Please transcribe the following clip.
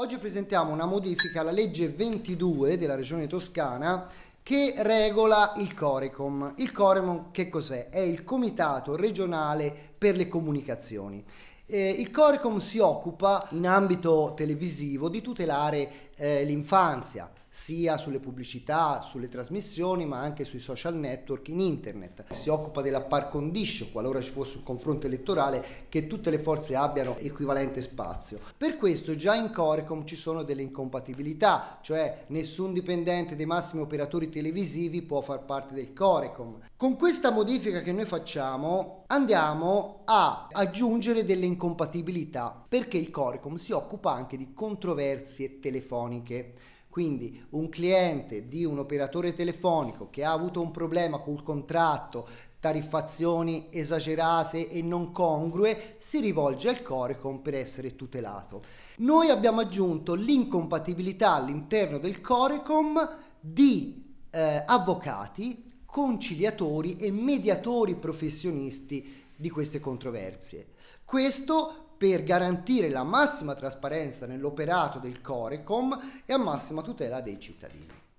Oggi presentiamo una modifica alla legge 22 della regione toscana che regola il Corecom. Il Corecom che cos'è? È il Comitato regionale per le comunicazioni. Eh, il Corecom si occupa in ambito televisivo di tutelare eh, l'infanzia, sia sulle pubblicità, sulle trasmissioni, ma anche sui social network in internet. Si occupa della par condicio, qualora ci fosse un confronto elettorale, che tutte le forze abbiano equivalente spazio. Per questo già in Corecom ci sono delle incompatibilità, cioè nessun dipendente dei massimi operatori televisivi può far parte del Corecom. Con questa modifica che noi facciamo andiamo a aggiungere delle incompatibilità perché il Corecom si occupa anche di controversie telefoniche. Quindi un cliente di un operatore telefonico che ha avuto un problema col contratto, tariffazioni esagerate e non congrue, si rivolge al Corecom per essere tutelato. Noi abbiamo aggiunto l'incompatibilità all'interno del Corecom di eh, avvocati, conciliatori e mediatori professionisti di queste controversie. Questo per garantire la massima trasparenza nell'operato del Corecom e a massima tutela dei cittadini.